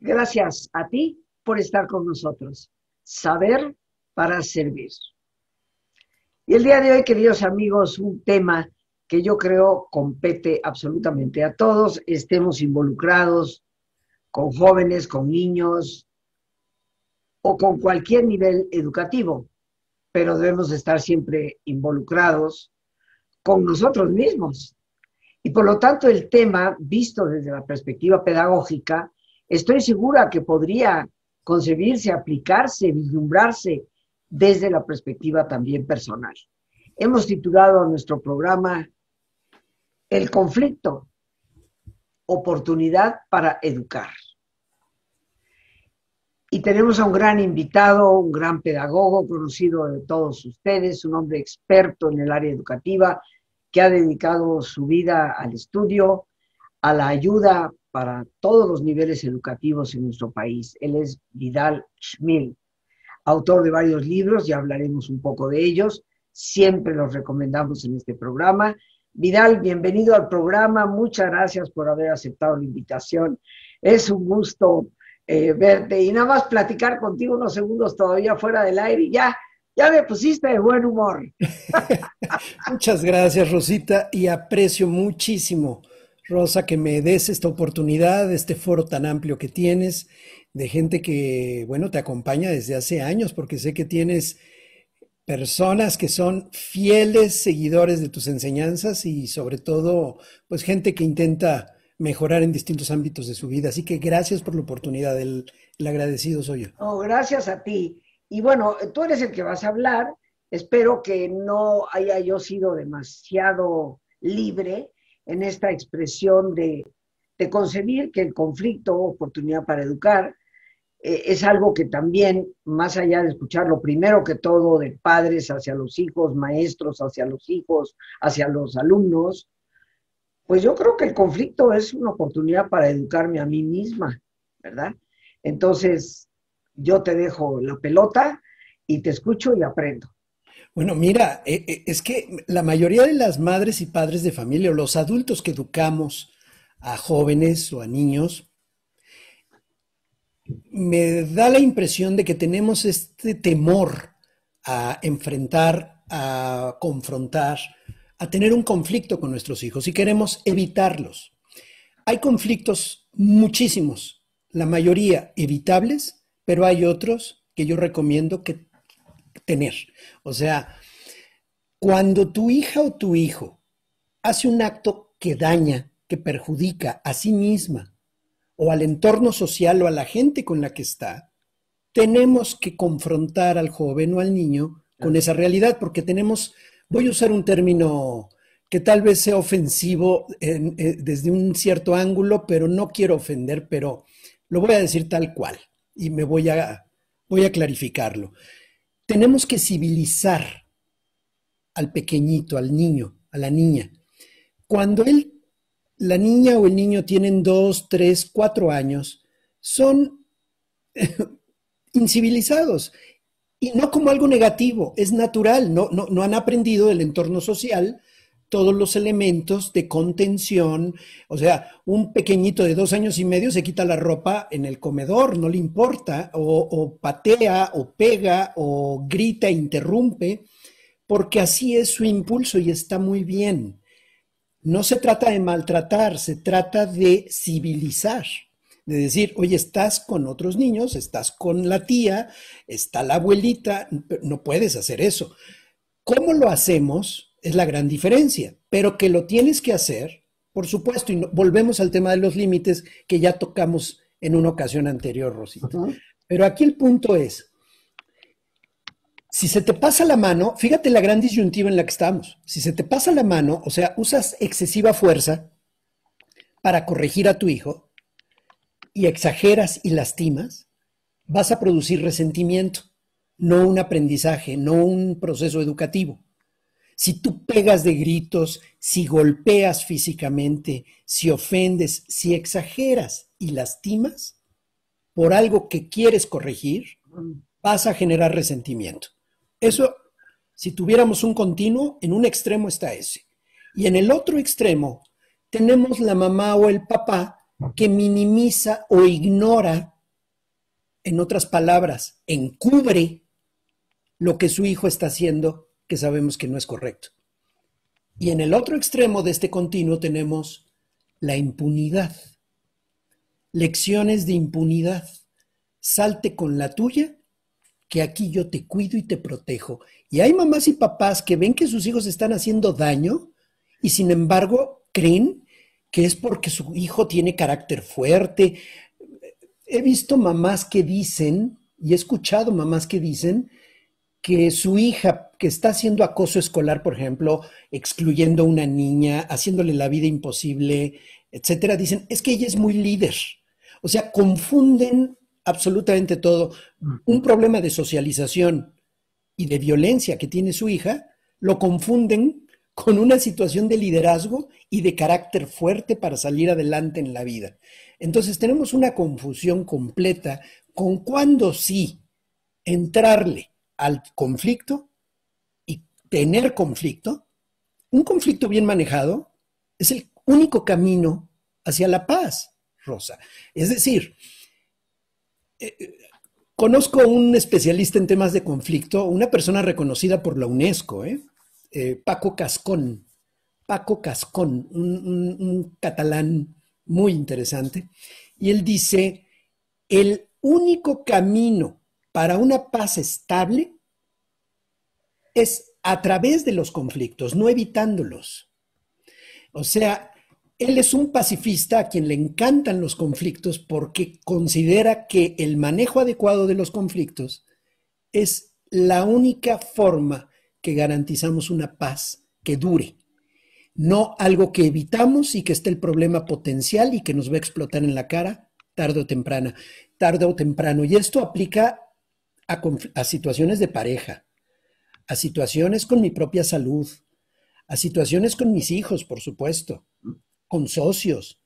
Gracias a ti por estar con nosotros. Saber para servir. Y el día de hoy, queridos amigos, un tema que yo creo compete absolutamente a todos, estemos involucrados con jóvenes, con niños o con cualquier nivel educativo, pero debemos estar siempre involucrados con nosotros mismos. Y por lo tanto, el tema, visto desde la perspectiva pedagógica, estoy segura que podría concebirse, aplicarse, vislumbrarse desde la perspectiva también personal. Hemos titulado a nuestro programa El conflicto, oportunidad para educar. Y tenemos a un gran invitado, un gran pedagogo conocido de todos ustedes, un hombre experto en el área educativa que ha dedicado su vida al estudio, a la ayuda para todos los niveles educativos en nuestro país. Él es Vidal Schmil, autor de varios libros, ya hablaremos un poco de ellos, siempre los recomendamos en este programa. Vidal, bienvenido al programa, muchas gracias por haber aceptado la invitación. Es un gusto eh, verte y nada más platicar contigo unos segundos todavía fuera del aire y ya, ya me pusiste de buen humor. Muchas gracias, Rosita, y aprecio muchísimo Rosa, que me des esta oportunidad, este foro tan amplio que tienes, de gente que, bueno, te acompaña desde hace años, porque sé que tienes personas que son fieles seguidores de tus enseñanzas y sobre todo, pues gente que intenta mejorar en distintos ámbitos de su vida. Así que gracias por la oportunidad, el, agradecido soy yo. Oh, gracias a ti. Y bueno, tú eres el que vas a hablar. Espero que no haya yo sido demasiado libre en esta expresión de, concebir que el conflicto, oportunidad para educar, eh, es algo que también, más allá de escucharlo primero que todo de padres hacia los hijos, maestros hacia los hijos, hacia los alumnos, pues yo creo que el conflicto es una oportunidad para educarme a mí misma, ¿verdad? Entonces, yo te dejo la pelota y te escucho y aprendo. Bueno, mira, eh, eh, es que la mayoría de las madres y padres de familia o los adultos que educamos a jóvenes o a niños, me da la impresión de que tenemos este temor a enfrentar, a confrontar, a tener un conflicto con nuestros hijos y queremos evitarlos. Hay conflictos muchísimos, la mayoría evitables, pero hay otros que yo recomiendo que tener. O sea, cuando tu hija o tu hijo hace un acto que daña, que perjudica a sí misma o al entorno social o a la gente con la que está, tenemos que confrontar al joven o al niño con esa realidad, porque tenemos, voy a usar un término que tal vez sea ofensivo eh, desde un cierto ángulo, pero no quiero ofender, pero lo voy a decir tal cual y me voy a, voy a clarificarlo. Tenemos que civilizar al pequeñito, al niño, a la niña. Cuando él, la niña o el niño tienen dos, tres, cuatro años, son incivilizados. Y no como algo negativo, es natural, no, no, no han aprendido del entorno social todos los elementos de contención. O sea, un pequeñito de dos años y medio se quita la ropa en el comedor, no le importa, o, patea, o pega, o grita, interrumpe, porque así es su impulso y está muy bien. No se trata de maltratar, se trata de civilizar, de decir, oye, estás con otros niños, estás con la tía, está la abuelita, no puedes hacer eso. ¿Cómo lo hacemos? Es la gran diferencia, pero que lo tienes que hacer, por supuesto, y volvemos al tema de los límites que ya tocamos en una ocasión anterior, Rosita. Pero aquí el punto es, si se te pasa la mano, fíjate la gran disyuntiva en la que estamos. Si se te pasa la mano, o sea, usas excesiva fuerza para corregir a tu hijo y exageras y lastimas, vas a producir resentimiento, no un aprendizaje, no un proceso educativo. Si tú pegas de gritos, si golpeas físicamente, si ofendes, si exageras y lastimas por algo que quieres corregir, vas a generar resentimiento. Eso, si tuviéramos un continuo, en un extremo está ese. Y en el otro extremo tenemos la mamá o el papá que minimiza o ignora, en otras palabras, encubre lo que su hijo está haciendo que sabemos que no es correcto. Y en el otro extremo de este continuo tenemos la impunidad. Lecciones de impunidad. Salte con la tuya, que aquí yo te cuido y te protejo. Y hay mamás y papás que ven que sus hijos están haciendo daño y sin embargo creen que es porque su hijo tiene carácter fuerte. He visto mamás que dicen, y he escuchado mamás que dicen, que su hija que está haciendo acoso escolar, por ejemplo, excluyendo a una niña, haciéndole la vida imposible, etcétera, dicen, es que ella es muy líder. O sea, confunden absolutamente todo. Un problema de socialización y de violencia que tiene su hija, lo confunden con una situación de liderazgo y de carácter fuerte para salir adelante en la vida. Entonces tenemos una confusión completa con cuándo sí entrarle al conflicto y tener conflicto, un conflicto bien manejado es el único camino hacia la paz, Rosa. Es decir, eh, eh, conozco a un especialista en temas de conflicto, una persona reconocida por la UNESCO, ¿eh? Paco Cascón. Paco Cascón, un catalán muy interesante, y él dice, el único camino para una paz estable es a través de los conflictos, no evitándolos. O sea, él es un pacifista a quien le encantan los conflictos porque considera que el manejo adecuado de los conflictos es la única forma que garantizamos una paz que dure, no algo que evitamos y que esté el problema potencial y que nos va a explotar en la cara tarde o temprana, tarde o temprano. Y esto aplica a, situaciones de pareja, a situaciones con mi propia salud, a situaciones con mis hijos, por supuesto, con socios,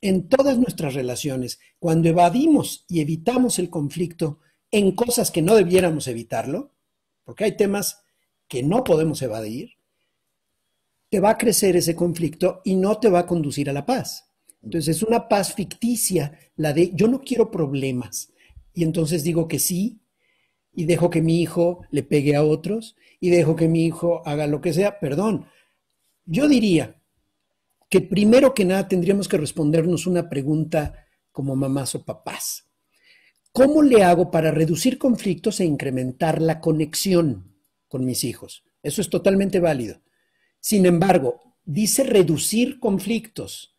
en todas nuestras relaciones. Cuando evadimos y evitamos el conflicto en cosas que no debiéramos evitarlo, porque hay temas que no podemos evadir, te va a crecer ese conflicto y no te va a conducir a la paz. Entonces es una paz ficticia, la de yo no quiero problemas. Y entonces digo que sí y dejo que mi hijo le pegue a otros y dejo que mi hijo haga lo que sea, perdón. Yo diría que primero que nada tendríamos que respondernos una pregunta como mamás o papás. ¿Cómo le hago para reducir conflictos e incrementar la conexión con mis hijos? Eso es totalmente válido. Sin embargo, dice reducir conflictos,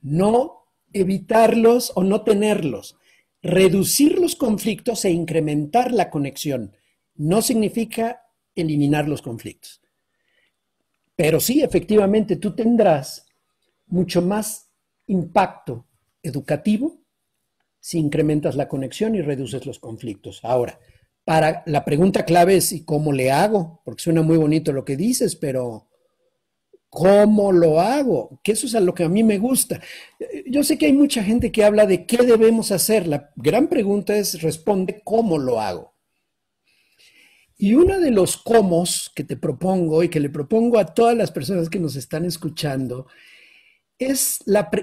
no evitarlos o no tenerlos. Reducir los conflictos e incrementar la conexión no significa eliminar los conflictos. Pero sí, efectivamente, tú tendrás mucho más impacto educativo si incrementas la conexión y reduces los conflictos. Ahora, para la pregunta clave es ¿y cómo le hago? Porque suena muy bonito lo que dices, pero ¿Cómo lo hago? Que eso es a lo que a mí me gusta. Yo sé que hay mucha gente que habla de qué debemos hacer. La gran pregunta es, responde, ¿cómo lo hago? Y uno de los cómo que te propongo y que le propongo a todas las personas que nos están escuchando es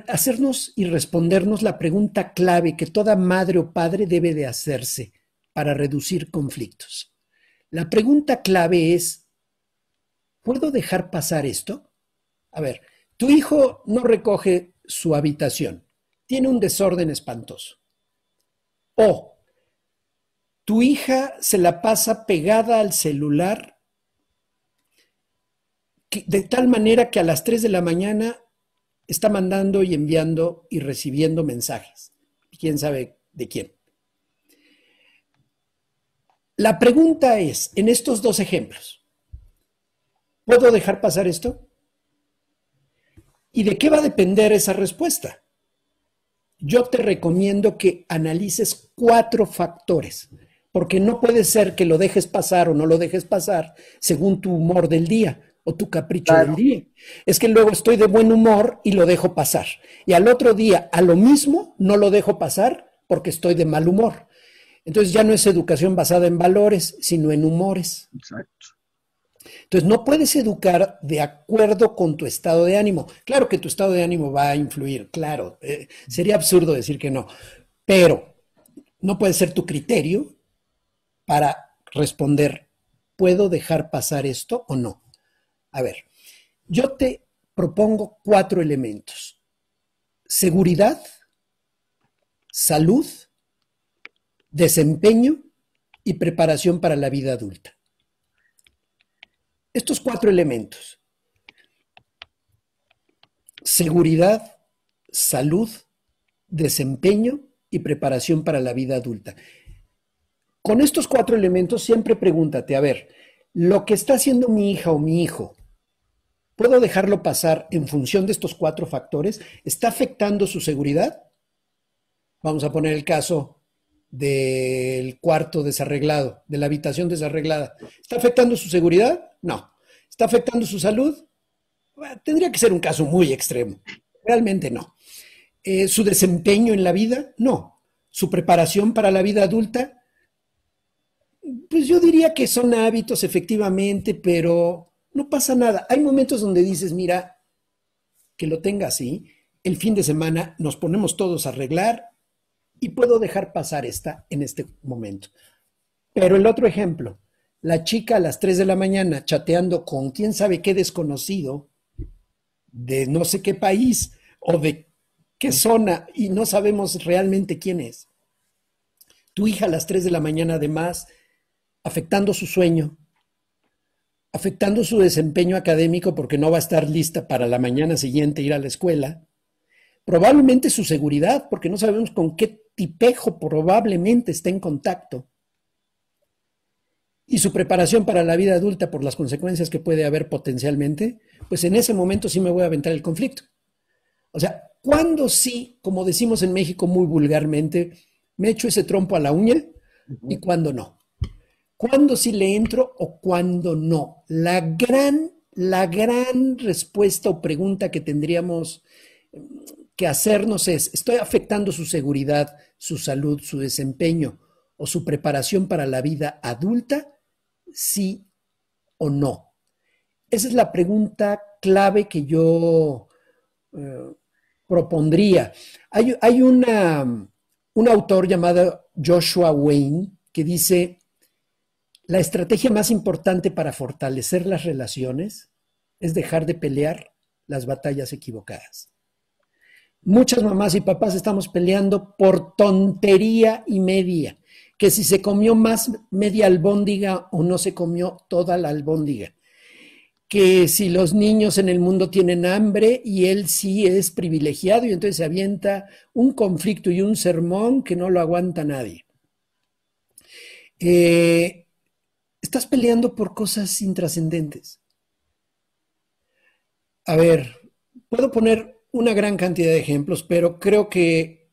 hacernos y respondernos la pregunta clave que toda madre o padre debe de hacerse para reducir conflictos. La pregunta clave es, ¿puedo dejar pasar esto? A ver, tu hijo no recoge su habitación, tiene un desorden espantoso. O tu hija se la pasa pegada al celular de tal manera que a las 3 de la mañana está mandando y enviando y recibiendo mensajes. ¿Quién sabe de quién? La pregunta es, en estos dos ejemplos, ¿puedo dejar pasar esto? ¿Y de qué va a depender esa respuesta? Yo te recomiendo que analices cuatro factores, porque no puede ser que lo dejes pasar o no lo dejes pasar según tu humor del día o tu capricho del día. Es que luego estoy de buen humor y lo dejo pasar. Y al otro día, a lo mismo, no lo dejo pasar porque estoy de mal humor. Entonces ya no es educación basada en valores, sino en humores. Exacto. Entonces, no puedes educar de acuerdo con tu estado de ánimo. Claro que tu estado de ánimo va a influir, claro, eh, sería absurdo decir que no, pero no puede ser tu criterio para responder, ¿puedo dejar pasar esto o no? A ver, yo te propongo cuatro elementos. Seguridad, salud, desempeño y preparación para la vida adulta. Estos cuatro elementos. Seguridad, salud, desempeño y preparación para la vida adulta. Con estos cuatro elementos siempre pregúntate, a ver, lo que está haciendo mi hija o mi hijo, ¿puedo dejarlo pasar en función de estos cuatro factores? ¿Está afectando su seguridad? Vamos a poner el caso del cuarto desarreglado, de la habitación desarreglada. ¿Está afectando su seguridad? No. ¿Está afectando su salud? tendría que ser un caso muy extremo. Realmente no. Eh, ¿Su desempeño en la vida? No. ¿Su preparación para la vida adulta? Pues yo diría que son hábitos efectivamente, pero no pasa nada. Hay momentos donde dices, mira, que lo tenga así, el fin de semana nos ponemos todos a arreglar y puedo dejar pasar esta en este momento. Pero el otro ejemplo, la chica a las 3 de la mañana chateando con quién sabe qué desconocido de no sé qué país o de qué zona y no sabemos realmente quién es. Tu hija a las 3 de la mañana además afectando su sueño, afectando su desempeño académico porque no va a estar lista para la mañana siguiente ir a la escuela, probablemente su seguridad porque no sabemos con qué Tipejo probablemente ...esté en contacto y su preparación para la vida adulta por las consecuencias que puede haber potencialmente, pues en ese momento sí me voy a aventar el conflicto. O sea, cuando sí, como decimos en México muy vulgarmente, me echo ese trompo a la uña y cuando no? ¿Cuándo sí le entro o cuándo no? La gran, la gran respuesta o pregunta que tendríamos eh, que hacernos es, ¿estoy afectando su seguridad su salud, su desempeño o su preparación para la vida adulta, sí o no? Esa es la pregunta clave que yo eh, propondría. Hay, hay una, un autor llamado Joshua Wayne que dice, la estrategia más importante para fortalecer las relaciones es dejar de pelear las batallas equivocadas. Muchas mamás y papás estamos peleando por tontería y media, que si se comió más media albóndiga o no se comió toda la albóndiga, que si los niños en el mundo tienen hambre y él sí es privilegiado y entonces se avienta un conflicto y un sermón que no lo aguanta nadie. Eh, estás peleando por cosas intrascendentes. A ver, puedo poner una gran cantidad de ejemplos, pero creo que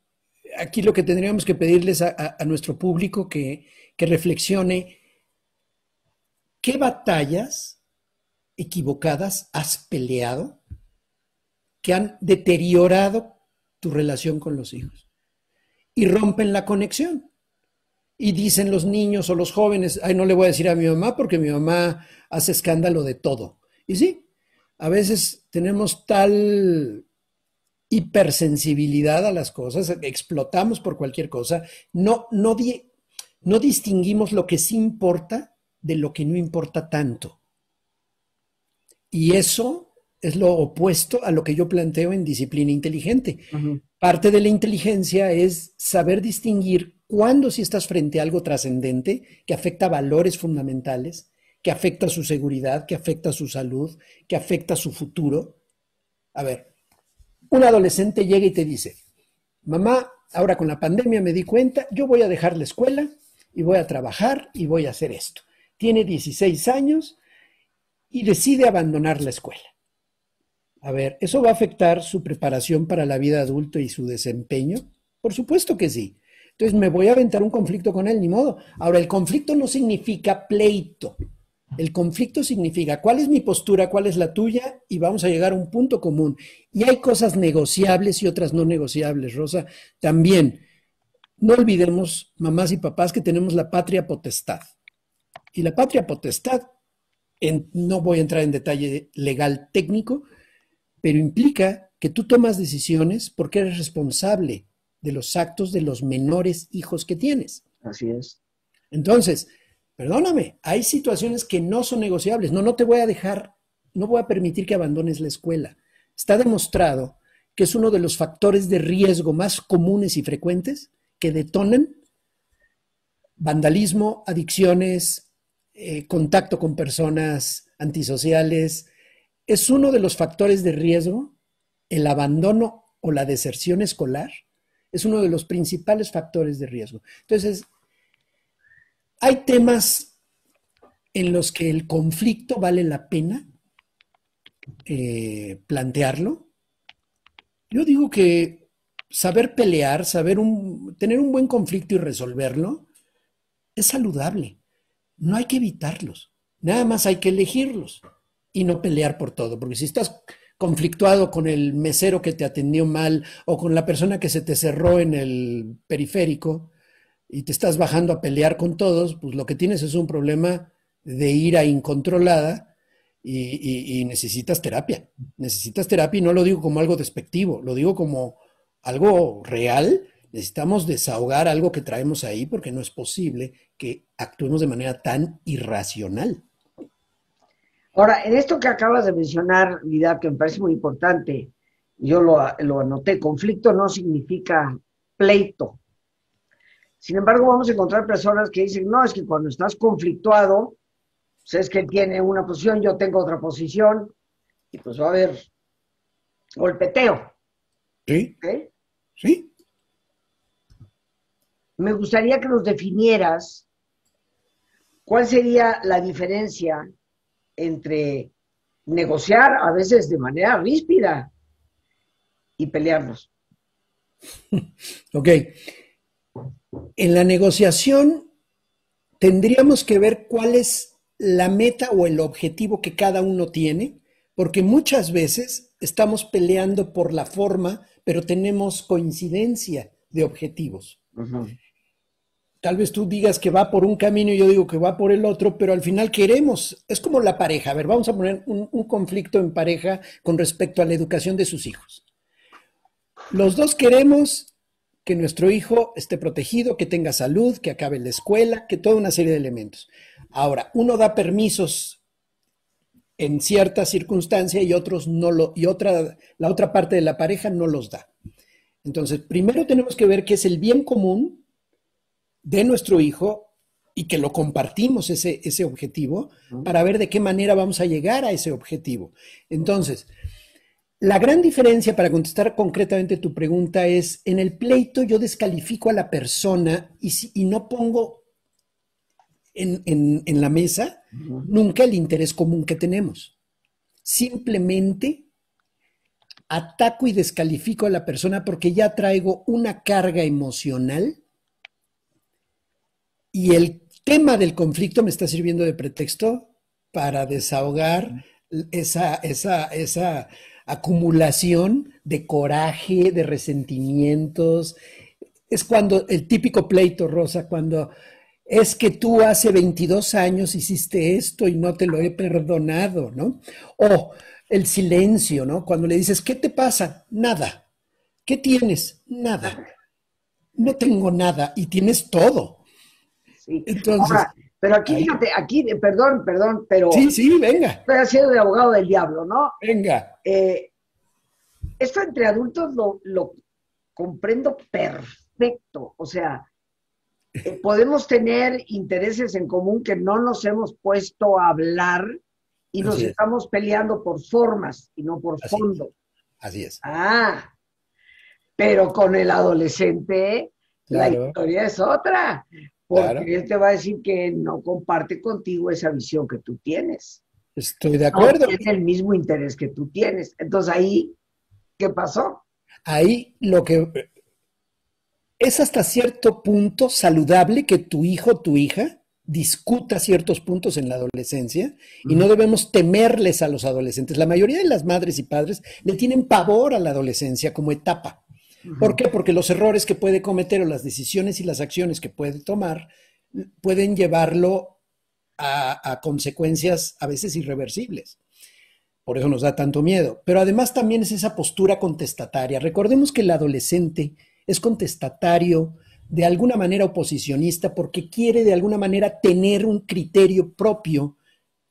aquí lo que tendríamos que pedirles a, nuestro público que, que reflexione qué batallas equivocadas has peleado que han deteriorado tu relación con los hijos y rompen la conexión. Y dicen los niños o los jóvenes, ay, no le voy a decir a mi mamá porque mi mamá hace escándalo de todo. Y sí, a veces tenemos tal hipersensibilidad a las cosas, explotamos por cualquier cosa, no, no, no distinguimos lo que sí importa de lo que no importa tanto. Y eso es lo opuesto a lo que yo planteo en disciplina inteligente. Parte de la inteligencia es saber distinguir cuándo si estás frente a algo trascendente que afecta valores fundamentales, que afecta su seguridad, que afecta su salud, que afecta su futuro. A ver, un adolescente llega y te dice, mamá, ahora con la pandemia me di cuenta, yo voy a dejar la escuela y voy a trabajar y voy a hacer esto. Tiene 16 años y decide abandonar la escuela. A ver, ¿eso va a afectar su preparación para la vida adulta y su desempeño? Por supuesto que sí. Entonces me voy a aventar un conflicto con él, ni modo. Ahora, el conflicto no significa pleito. El conflicto significa cuál es mi postura, cuál es la tuya y vamos a llegar a un punto común. Y hay cosas negociables y otras no negociables, Rosa. También, no olvidemos, mamás y papás, que tenemos la patria potestad. Y la patria potestad, no voy a entrar en detalle legal técnico, pero implica que tú tomas decisiones porque eres responsable de los actos de los menores hijos que tienes. Así es. Entonces, Perdóname, hay situaciones que no son negociables. No, no te voy a dejar, no voy a permitir que abandones la escuela. Está demostrado que es uno de los factores de riesgo más comunes y frecuentes que detonan vandalismo, adicciones, eh, contacto con personas antisociales. Es uno de los factores de riesgo, el abandono o la deserción escolar, es uno de los principales factores de riesgo. Entonces, hay temas en los que el conflicto vale la pena eh, plantearlo. Yo digo que saber pelear, saber tener un buen conflicto y resolverlo es saludable. No hay que evitarlos, nada más hay que elegirlos y no pelear por todo, porque si estás conflictuado con el mesero que te atendió mal o con la persona que se te cerró en el periférico, y te estás bajando a pelear con todos, pues lo que tienes es un problema de ira incontrolada y, necesitas terapia. Necesitas terapia y no lo digo como algo despectivo, lo digo como algo real. Necesitamos desahogar algo que traemos ahí porque no es posible que actuemos de manera tan irracional. Ahora, en esto que acabas de mencionar, vida que me parece muy importante, yo lo anoté, conflicto no significa pleito, sin embargo, vamos a encontrar personas que dicen, no, es que cuando estás conflictuado, pues es que él tiene una posición, yo tengo otra posición, y pues va a haber golpeteo. Sí. Sí. Me gustaría que nos definieras cuál sería la diferencia entre negociar a veces de manera ríspida y pelearnos. ok en la negociación tendríamos que ver cuál es la meta o el objetivo que cada uno tiene, porque muchas veces estamos peleando por la forma, pero tenemos coincidencia de objetivos. Tal vez tú digas que va por un camino y yo digo que va por el otro, pero al final queremos, es como la pareja, a ver, vamos a poner un conflicto en pareja con respecto a la educación de sus hijos. Los dos queremos que nuestro hijo esté protegido, que tenga salud, que acabe la escuela, que toda una serie de elementos. Ahora, uno da permisos en cierta circunstancia y otros no lo y otra la otra parte de la pareja no los da. Entonces, primero tenemos que ver qué es el bien común de nuestro hijo y que lo compartimos ese, objetivo para ver de qué manera vamos a llegar a ese objetivo. Entonces, la gran diferencia para contestar concretamente tu pregunta es, en el pleito yo descalifico a la persona y, no pongo en, la mesa nunca el interés común que tenemos. Simplemente ataco y descalifico a la persona porque ya traigo una carga emocional y el tema del conflicto me está sirviendo de pretexto para desahogar esa acumulación de coraje, de resentimientos. Es cuando el típico pleito, Rosa, cuando es que tú hace 22 años hiciste esto y no te lo he perdonado, ¿no? O el silencio, ¿no? Cuando le dices, ¿qué te pasa? Nada. ¿Qué tienes? Nada. No tengo nada y tienes todo. Entonces, pero aquí, fíjate, aquí, perdón, perdón, pero. Sí, sí, venga. Estoy haciendo de abogado del diablo, ¿no? Venga. Eh, esto entre adultos lo, comprendo perfecto. O sea, eh, podemos tener intereses en común que no nos hemos puesto a hablar y nos estamos peleando por formas y no por fondo. Así es. Ah, pero con el adolescente la historia es otra. Porque él te va a decir que no comparte contigo esa visión que tú tienes. Estoy de acuerdo. No, es el mismo interés que tú tienes. Entonces ahí, ¿qué pasó? Ahí lo que es hasta cierto punto saludable que tu hijo o tu hija discuta ciertos puntos en la adolescencia y no debemos temerles a los adolescentes. La mayoría de las madres y padres le tienen pavor a la adolescencia como etapa. ¿Por qué? Porque los errores que puede cometer o las decisiones y las acciones que puede tomar mm, pueden llevarlo a, consecuencias a veces irreversibles. Por eso nos da tanto miedo. Pero además también es esa postura contestataria. Recordemos que el adolescente es contestatario, de alguna manera oposicionista, porque quiere de alguna manera tener un criterio propio,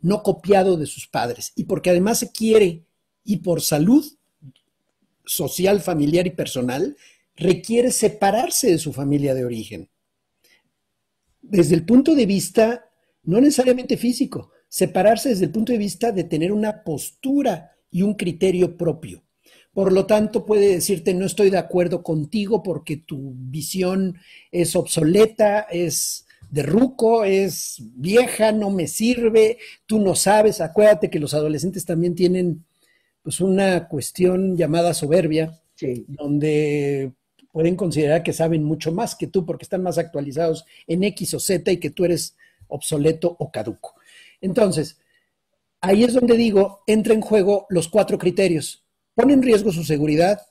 no copiado de sus padres, y porque además se quiere, y por salud, social, familiar y personal, requiere separarse de su familia de origen. Desde el punto de vista, no necesariamente físico, separarse desde el punto de vista de tener una postura y un criterio propio. Por lo tanto, puede decirte, no estoy de acuerdo contigo porque tu visión es obsoleta, es de ruco, es vieja, no me sirve, tú no sabes, acuérdate que los adolescentes también tienen pues una cuestión llamada soberbia, donde pueden considerar que saben mucho más que tú porque están más actualizados en X o Z y que tú eres obsoleto o caduco. Entonces, ahí es donde digo, entra en juego los cuatro criterios. Pone en riesgo su seguridad,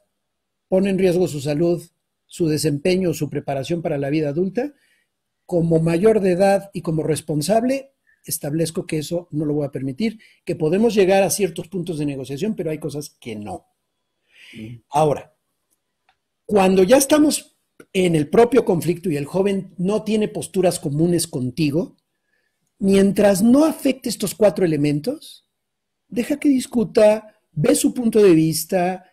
pone en riesgo su salud, su desempeño, su preparación para la vida adulta. Como mayor de edad y como responsable, establezco que eso no lo voy a permitir, que podemos llegar a ciertos puntos de negociación, pero hay cosas que no. Mm. Ahora, cuando ya estamos en el propio conflicto y el joven no tiene posturas comunes contigo, mientras no afecte estos cuatro elementos, deja que discuta, ve su punto de vista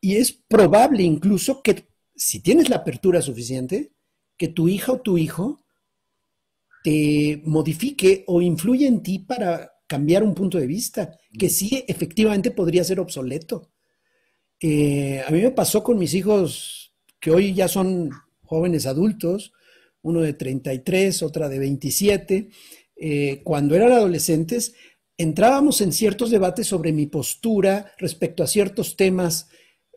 y es probable incluso que, si tienes la apertura suficiente, que tu hija o tu hijo te modifique o influye en ti para cambiar un punto de vista, que sí, efectivamente podría ser obsoleto. Eh, a mí me pasó con mis hijos, que hoy ya son jóvenes adultos, uno de 33, otra de 27, eh, cuando eran adolescentes, entrábamos en ciertos debates sobre mi postura respecto a ciertos temas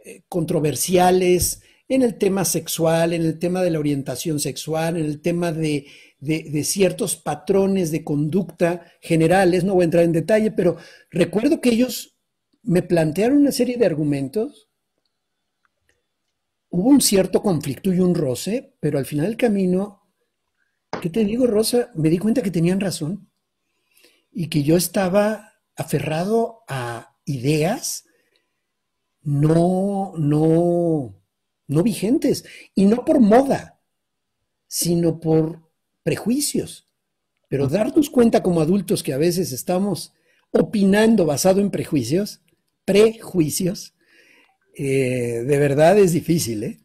eh, controversiales, en el tema sexual, en el tema de la orientación sexual, en el tema de de, ciertos patrones de conducta generales, no voy a entrar en detalle, pero recuerdo que ellos me plantearon una serie de argumentos, hubo un cierto conflicto y un roce, pero al final del camino, ¿qué te digo, Rosa? Me di cuenta que tenían razón y que yo estaba aferrado a ideas no, no, no vigentes y no por moda, sino por prejuicios. Pero ah. darnos cuenta como adultos que a veces estamos opinando basado en prejuicios, prejuicios, eh, de verdad es difícil. ¿eh?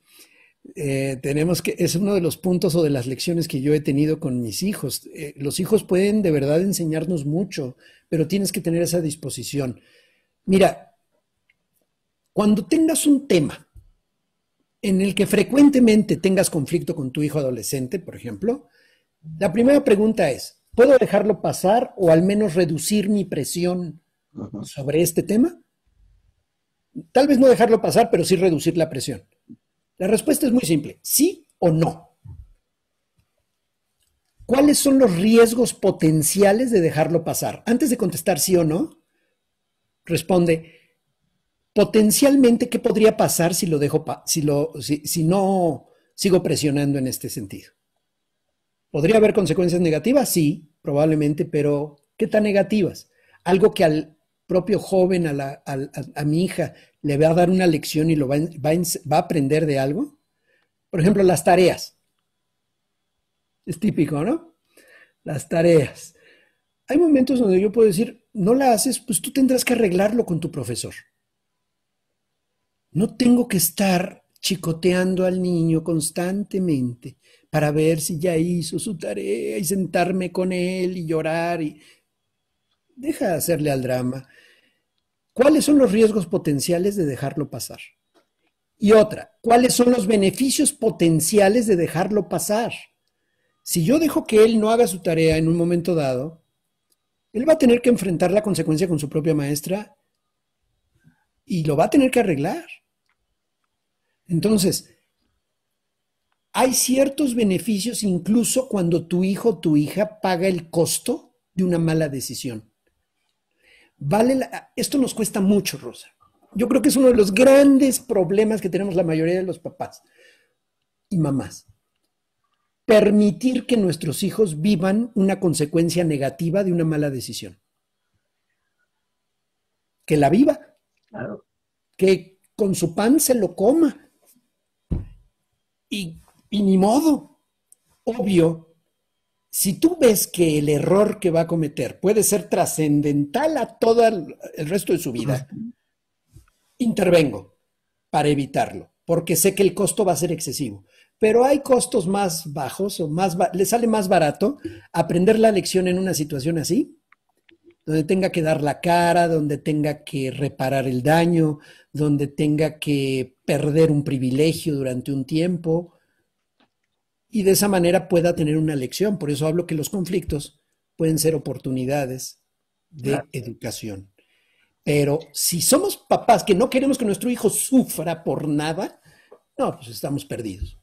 Eh, tenemos que, es uno de los puntos o de las lecciones que yo he tenido con mis hijos. los hijos pueden de verdad enseñarnos mucho, pero tienes que tener esa disposición. Mira, cuando tengas un tema en el que frecuentemente tengas conflicto con tu hijo adolescente, por ejemplo, la primera pregunta es, ¿puedo dejarlo pasar o al menos reducir mi presión sobre este tema? Tal vez no dejarlo pasar, pero sí reducir la presión. La respuesta es muy simple, sí o no. ¿Cuáles son los riesgos potenciales de dejarlo pasar? Antes de contestar sí o no, responde, potencialmente, ¿qué podría pasar si lo dejo, si, lo, si no sigo presionando en este sentido? ¿Podría haber consecuencias negativas? Sí, probablemente, pero ¿qué tan negativas? Algo que al propio joven, a, mi hija, le va a dar una lección y lo va, va a aprender de algo. Por ejemplo, las tareas. Es típico, ¿no? Las tareas. Hay momentos donde yo puedo decir, no la haces, pues tú tendrás que arreglarlo con tu profesor. No tengo que estar chicoteando al niño constantemente para ver si ya hizo su tarea y sentarme con él y llorar y deja de hacerle al drama. ¿Cuáles son los riesgos potenciales de dejarlo pasar? Y otra, ¿cuáles son los beneficios potenciales de dejarlo pasar? Si yo dejo que él no haga su tarea en un momento dado, él va a tener que enfrentar la consecuencia con su propia maestra y lo va a tener que arreglar. Entonces, hay ciertos beneficios incluso cuando tu hijo o tu hija paga el costo de una mala decisión. Vale esto nos cuesta mucho, Rosa. Yo creo que es uno de los grandes problemas que tenemos la mayoría de los papás y mamás. Permitir que nuestros hijos vivan una consecuencia negativa de una mala decisión. Que la viva. Claro. Que con su pan se lo coma. Y y ni modo. Obvio, si tú ves que el error que va a cometer puede ser trascendental a todo el, resto de su vida, intervengo para evitarlo, porque sé que el costo va a ser excesivo. Pero hay costos más bajos o más le sale más barato aprender la lección en una situación así donde tenga que dar la cara, donde tenga que reparar el daño, donde tenga que perder un privilegio durante un tiempo, y de esa manera pueda tener una lección. Por eso hablo que los conflictos pueden ser oportunidades de educación. Pero si somos papás que no queremos que nuestro hijo sufra por nada, no, pues estamos perdidos.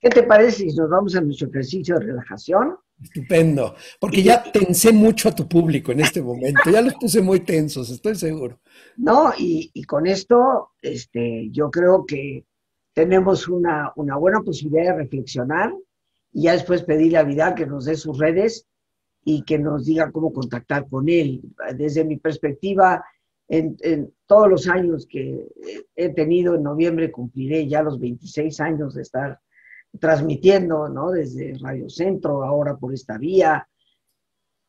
¿Qué te parece si nos vamos a nuestro ejercicio de relajación? Estupendo, porque ya tensé mucho a tu público en este momento, ya los puse muy tensos, estoy seguro. No, y, y con esto, este, yo creo que tenemos una, buena posibilidad de reflexionar y ya después pedirle a Vidal que nos dé sus redes y que nos diga cómo contactar con él. Desde mi perspectiva, en, todos los años que he tenido, en noviembre cumpliré ya los 26 años de estar transmitiendo, ¿no? Desde Radio Centro, ahora por esta vía.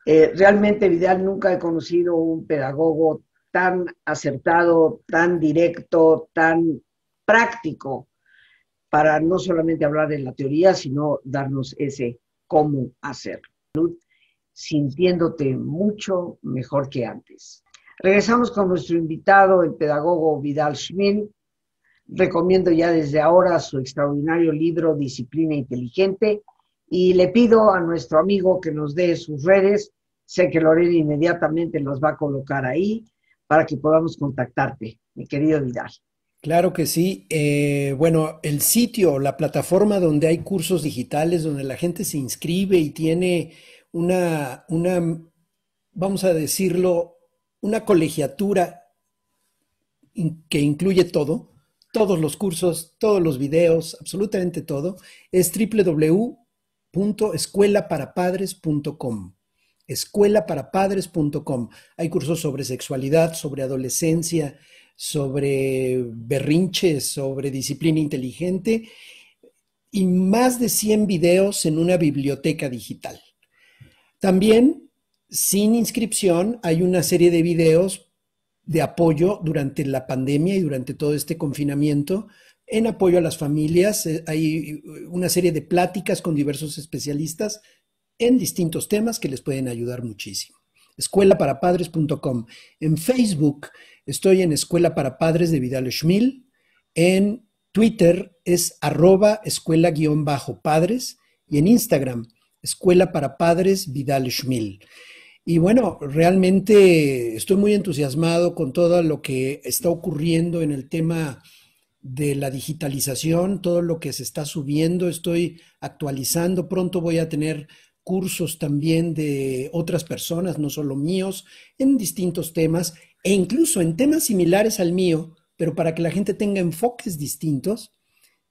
Eh, realmente Vidal nunca he conocido un pedagogo tan acertado, tan directo, tan práctico para no solamente hablar de la teoría, sino darnos ese cómo hacerlo. sintiéndote mucho mejor que antes. Regresamos con nuestro invitado, el pedagogo Vidal Schmidt. Recomiendo ya desde ahora su extraordinario libro Disciplina Inteligente y le pido a nuestro amigo que nos dé sus redes. Sé que Lorena inmediatamente los va a colocar ahí para que podamos contactarte, mi querido Vidal. Claro que sí. Eh, bueno, el sitio, la plataforma donde hay cursos digitales, donde la gente se inscribe y tiene una, una vamos a decirlo, una colegiatura que incluye todo, todos los cursos, todos los videos, absolutamente todo, es www.escuelaparapadres.com. Escuelaparapadres.com. Hay cursos sobre sexualidad, sobre adolescencia, sobre berrinches, sobre disciplina inteligente y más de 100 videos en una biblioteca digital. También, sin inscripción, hay una serie de videos de apoyo durante la pandemia y durante todo este confinamiento en apoyo a las familias. Eh, hay eh, una serie de pláticas con diversos especialistas en distintos temas que les pueden ayudar muchísimo. Escuelaparapadres.com. En Facebook Estoy en Escuela para Padres de Vidal Schmil. En Twitter es arroba escuela-padres y en Instagram, Escuela para Padres Vidal Schmil. Y bueno, realmente estoy muy entusiasmado con todo lo que está ocurriendo en el tema de la digitalización, todo lo que se está subiendo, estoy actualizando, pronto voy a tener cursos también de otras personas, no solo míos, en distintos temas e incluso en temas similares al mío, pero para que la gente tenga enfoques distintos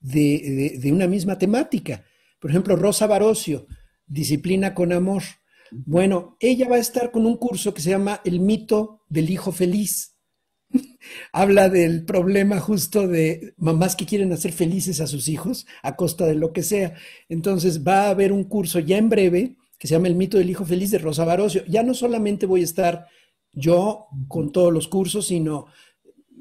de, una misma temática. Por ejemplo, Rosa Barocio, Disciplina con Amor. Bueno, ella va a estar con un curso que se llama El mito del hijo feliz. Habla del problema justo de mamás que quieren hacer felices a sus hijos a costa de lo que sea. Entonces va a haber un curso ya en breve que se llama El mito del hijo feliz de Rosa Barocio. Ya no solamente voy a estar yo con todos los cursos, sino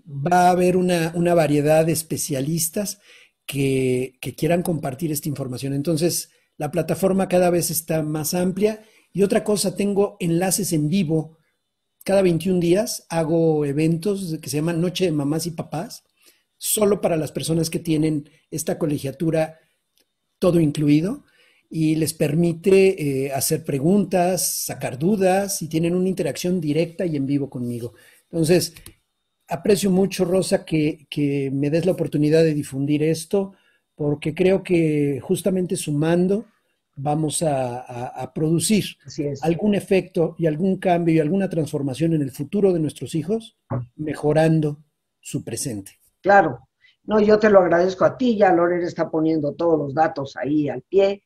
va a haber una, variedad de especialistas que, que, quieran compartir esta información. Entonces, la plataforma cada vez está más amplia. Y otra cosa, tengo enlaces en vivo. Cada 21 días hago eventos que se llaman Noche de Mamás y Papás, solo para las personas que tienen esta colegiatura todo incluido y les permite eh, hacer preguntas, sacar dudas y tienen una interacción directa y en vivo conmigo. Entonces, aprecio mucho, Rosa, que, me des la oportunidad de difundir esto, porque creo que justamente sumando vamos a, producir algún efecto y algún cambio y alguna transformación en el futuro de nuestros hijos, mejorando su presente. Claro. No, yo te lo agradezco a ti, ya Lorena está poniendo todos los datos ahí al pie.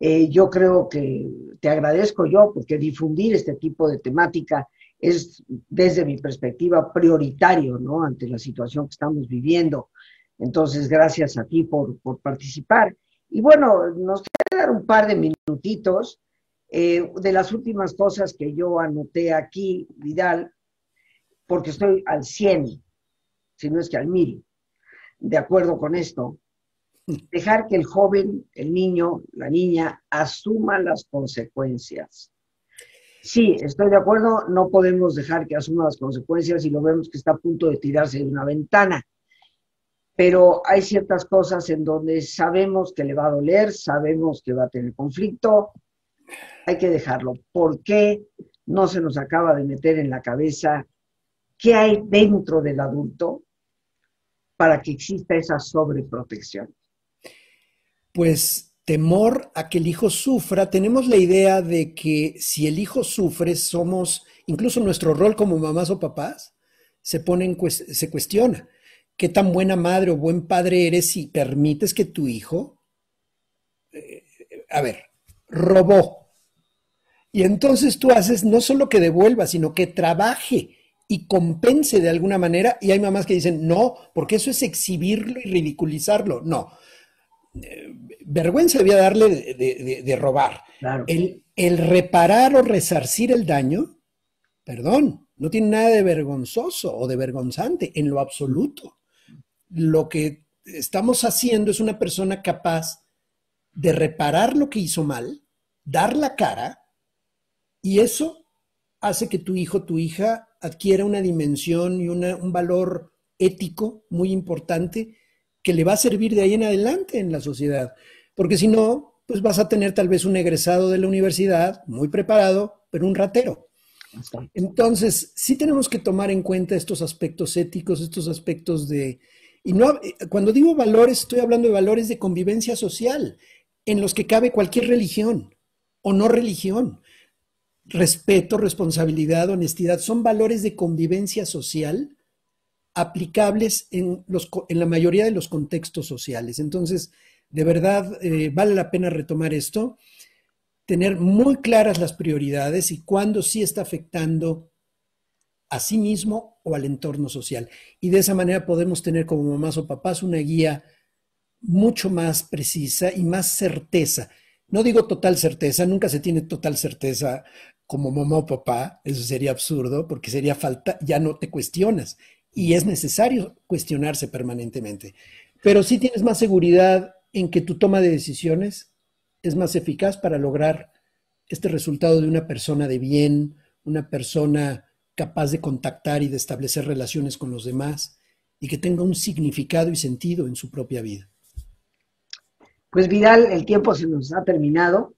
Eh, yo creo que te agradezco yo porque difundir este tipo de temática es desde mi perspectiva prioritario, ¿no? Ante la situación que estamos viviendo. Entonces, gracias a ti por, por participar. Y bueno, nos dar un par de minutitos. Eh, de las últimas cosas que yo anoté aquí, Vidal, porque estoy al 100, si no es que al 1000, de acuerdo con esto, Dejar que el joven, el niño, la niña asuma las consecuencias. Sí, estoy de acuerdo, no podemos dejar que asuma las consecuencias y lo vemos que está a punto de tirarse de una ventana. Pero hay ciertas cosas en donde sabemos que le va a doler, sabemos que va a tener conflicto, hay que dejarlo. ¿Por qué no se nos acaba de meter en la cabeza qué hay dentro del adulto para que exista esa sobreprotección? pues temor a que el hijo sufra, tenemos la idea de que si el hijo sufre, somos, incluso nuestro rol como mamás o papás, se pone se cuestiona. ¿Qué tan buena madre o buen padre eres si permites que tu hijo, eh, a ver, robó? Y entonces tú haces no solo que devuelva, sino que trabaje y compense de alguna manera. Y hay mamás que dicen, no, porque eso es exhibirlo y ridiculizarlo. No, vergüenza debía darle de, robar. El, reparar o resarcir el daño, perdón, no tiene nada de vergonzoso o de vergonzante en lo absoluto. Lo que estamos haciendo es una persona capaz de reparar lo que hizo mal, dar la cara, y eso hace que tu hijo, tu hija adquiera una dimensión y un valor ético muy importante que le va a servir de ahí en adelante en la sociedad. Porque si no, pues vas a tener tal vez un egresado de la universidad, muy preparado, pero un ratero. Entonces, sí tenemos que tomar en cuenta estos aspectos éticos, estos aspectos de... Y no, cuando digo valores, estoy hablando de valores de convivencia social, en los que cabe cualquier religión o no religión. Respeto, responsabilidad, honestidad, son valores de convivencia social aplicables en, la mayoría de los contextos sociales. Entonces, de verdad, eh, vale la pena retomar esto, tener muy claras las prioridades y cuándo sí está afectando a sí mismo o al entorno social. Y de esa manera podemos tener como mamás o papás una guía mucho más precisa y más certeza. No digo total certeza, nunca se tiene total certeza como mamá o papá, eso sería absurdo porque sería falta, ya no te cuestionas, y es necesario cuestionarse permanentemente. Pero sí tienes más seguridad en que tu toma de decisiones es más eficaz para lograr este resultado de una persona de bien, una persona capaz de contactar y de establecer relaciones con los demás y que tenga un significado y sentido en su propia vida. Pues Vidal, el tiempo se nos ha terminado,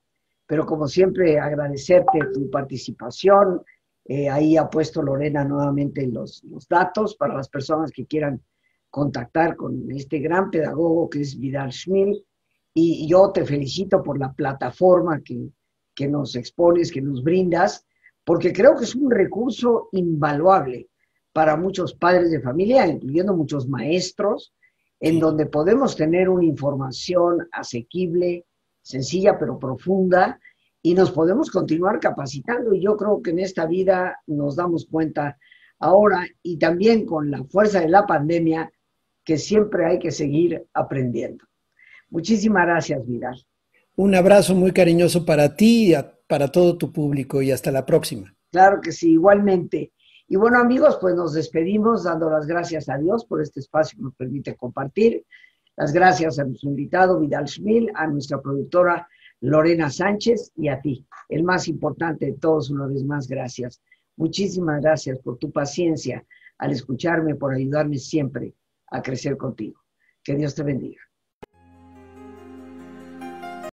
pero como siempre agradecerte tu participación, eh, ahí ha puesto Lorena nuevamente los, datos para las personas que quieran contactar con este gran pedagogo que es Vidal Schmil. Y yo te felicito por la plataforma que, que nos expones, que nos brindas, porque creo que es un recurso invaluable para muchos padres de familia, incluyendo muchos maestros, en donde podemos tener una información asequible, sencilla pero profunda, y nos podemos continuar capacitando. Y yo creo que en esta vida nos damos cuenta ahora y también con la fuerza de la pandemia que siempre hay que seguir aprendiendo. Muchísimas gracias, Vidal. Un abrazo muy cariñoso para ti, y para todo tu público y hasta la próxima. Claro que sí, igualmente. Y bueno, amigos, pues nos despedimos dando las gracias a Dios por este espacio que nos permite compartir. Las gracias a nuestro invitado Vidal Schmil, a nuestra productora Lorena Sánchez y a ti, el más importante de todos, una vez más, gracias. Muchísimas gracias por tu paciencia al escucharme, por ayudarme siempre a crecer contigo. Que Dios te bendiga.